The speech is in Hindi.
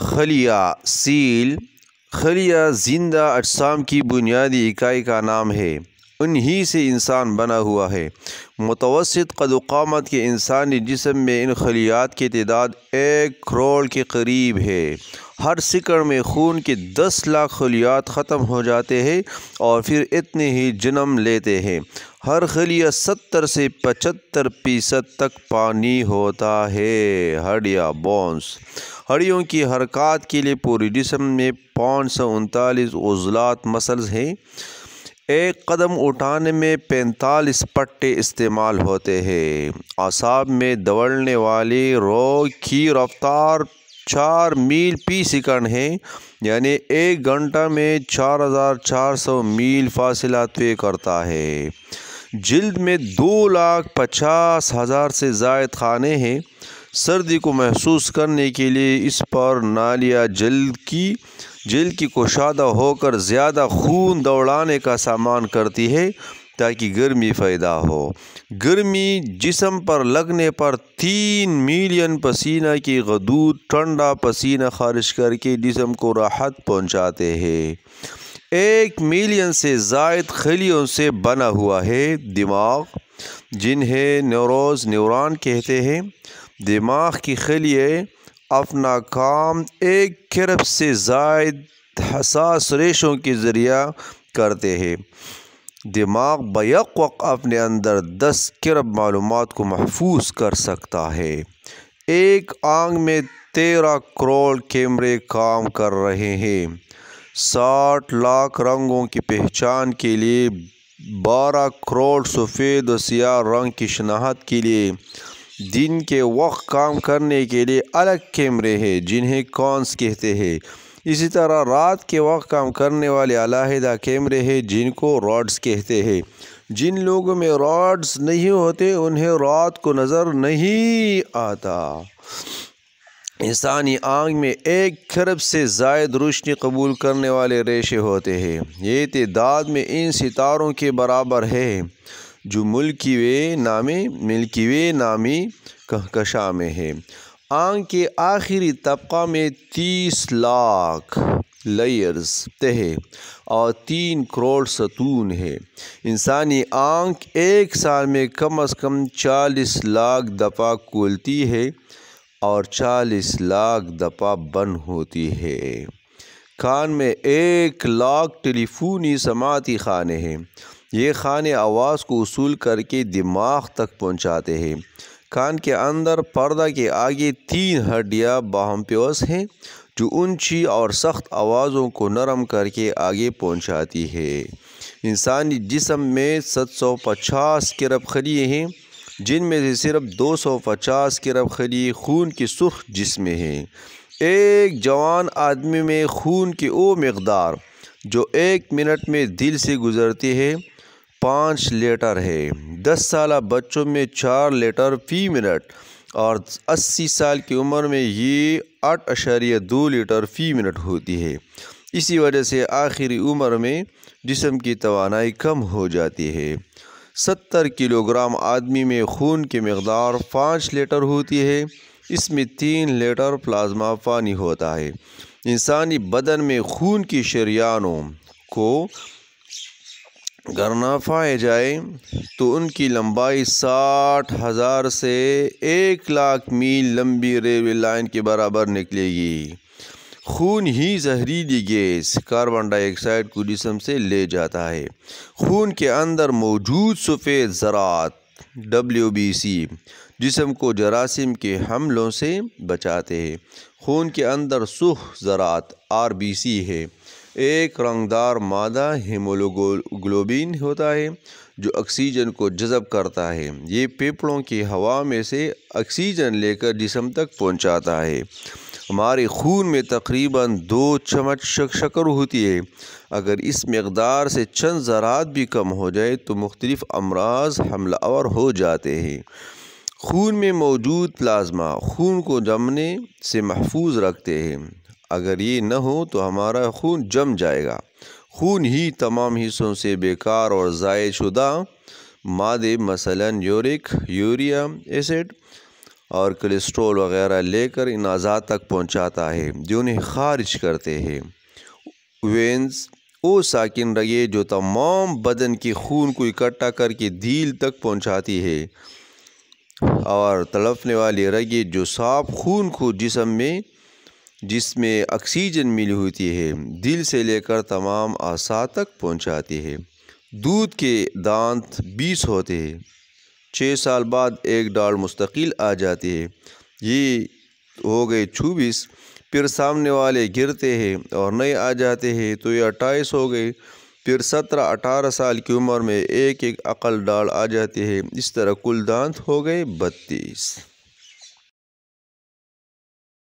खलिया सील खलिया जिंदा अजसाम की बुनियादी इकाई का नाम है उन्हीं से इंसान बना हुआ है मुतवसत कदुकामत के इंसानी जिसम में इन खलियात की तदाद एक करोड़ के करीब है हर सिकड़ में खून के दस लाख खलियात ख़त्म हो जाते हैं और फिर इतने ही जन्म लेते हैं हर खलिया सत्तर से पचहत्तर फीसद तक पानी होता है हडिया बोन्स हड़ियों की हरकत के लिए पूरी जिसम में पाँच सौ उनतालीस उजलात मसल्स हैं एक कदम उठाने में पैंतालीस पट्टे इस्तेमाल होते हैं असाब में दौड़ने वाली रोग की रफ्तार चार मील पी सिकंड है यानी एक घंटा में चार हज़ार चार सौ मील फासिला तय करता है जल्द में दो लाख पचास हज़ार से जायद खाने हैं सर्दी को महसूस करने के लिए इस पर नालिया जल्द की जेल की कोशादा होकर ज़्यादा खून दौड़ाने का सामान करती है ताकि गर्मी फ़ायदा हो गर्मी जिसम पर लगने पर तीन मिलियन पसीना की गदूद ठंडा पसीना खारिज करके जिसम को राहत पहुंचाते हैं एक मिलियन से जायद खलियों से बना हुआ है दिमाग जिन्हें न्यूरोज न्यूरान कहते हैं दिमाग की खलिए अपना काम एक खरब से जायद हसास रेशों के ज़रिया करते हैं दिमाग बक वक़्त अपने अंदर दस किरब मालूम को महफूज कर सकता है एक आंग में तेरह करोड़ कैमरे काम कर रहे हैं साठ लाख रंगों की पहचान के लिए बारह करोड़ सफ़ेद और सियाह रंग की शनाहत के लिए दिन के वक्त काम करने के लिए अलग कैमरे हैं जिन्हें कॉन्स कहते हैं इसी तरह रात के वक्त काम करने वाले अलहदा कैमरे हैं जिनको रॉड्स कहते हैं जिन लोगों में रॉड्स नहीं होते उन्हें रात को नज़र नहीं आता इंसानी आँख में एक खरब से जायद रोशनी कबूल करने वाले रेशे होते हैं ये तदाद में इन सितारों के बराबर है जो मुल्की वे नामे मिल्की वे नामी कहकशा में है आंग के आखिरी तबका में तीस लाख लेयर्स तह और तीन करोड़ सतून है इंसानी आंख एक साल में कम अज़ कम चालीस लाख दफ़ा खोलती है और चालीस लाख दफ़ा बंद होती है कान में एक लाख टेलीफोनी समाती खाने हैं ये खान आवाज़ को उसूल करके दिमाग तक पहुंचाते हैं कान के अंदर पर्दा के आगे तीन बाहम प्योस हैं जो ऊंची और सख्त आवाज़ों को नरम करके आगे पहुंचाती है इंसानी जिसम में 750 किरब खली हैं जिनमें से सिर्फ 250 किरब खली खून के सुख जिसम हैं एक जवान आदमी में खून की वो मकदार जो एक मिनट में दिल से गुज़रती है पाँच लेटर है दस साल बच्चों में चार लेटर फ़ी मिनट और अस्सी साल की उम्र में ये आठ अशारिया दो लीटर फ़ी मिनट होती है इसी वजह से आखिरी उम्र में जिसम की तोानाई कम हो जाती है सत्तर किलोग्राम आदमी में खून की मकदार पाँच लीटर होती है इसमें तीन लीटर प्लाज्मा पानी होता है इंसानी बदन में खून की शरियानों को अगर ना जाए तो उनकी लंबाई साठ हज़ार से एक लाख मील लंबी रेलवे लाइन के बराबर निकलेगी खून ही जहरीली गैस कार्बन डाइऑक्साइड को जिसम से ले जाता है खून के अंदर मौजूद सफ़ेद ज़रात डब्ल्यू बी सी जिसम को जरासीम के हमलों से बचाते हैं खून के अंदर सुख ज़रात आर बी सी है एक रंगदार मादा हीमोग्लोबिन होता है जो ऑक्सीजन को जज़ब करता है ये पेपड़ों की हवा में से ऑक्सीजन लेकर जिसम तक पहुंचाता है हमारे खून में तकरीबन दो चम्मच शक शक्कर होती है अगर इस मकदार से चंद ज़रात भी कम हो जाए तो मुख्तलिफ़ अमराज हमलावर हो जाते हैं खून में मौजूद प्लाज्मा खून को जमने से महफूज रखते हैं अगर ये न हो तो हमारा खून जम जाएगा खून ही तमाम हिस्सों से बेकार और ज़ाय शुदा मादे मसलन यूरिक यूरिया एसिड और कोलेस्ट्रोल वगैरह लेकर इन आज़ाद तक पहुंचाता है जो उन्हें खारिज करते हैं वेंस वो साकिन रगे जो तमाम बदन के खून को इकट्ठा करके दिल तक पहुंचाती है और तड़पने वाली रगे जो साफ खून को जिसम में जिसमें ऑक्सीजन मिली होती है दिल से लेकर तमाम आसा तक पहुंचाती है दूध के दांत बीस होते हैं छः साल बाद एक डाल मुस्तकिल आ जाती है ये हो गए छब्बीस फिर सामने वाले गिरते हैं और नए आ जाते हैं तो ये अट्ठाईस हो गए फिर सत्रह अठारह साल की उम्र में एक एक अकल डाल आ जाती है इस तरह कुल दांत हो गए बत्तीस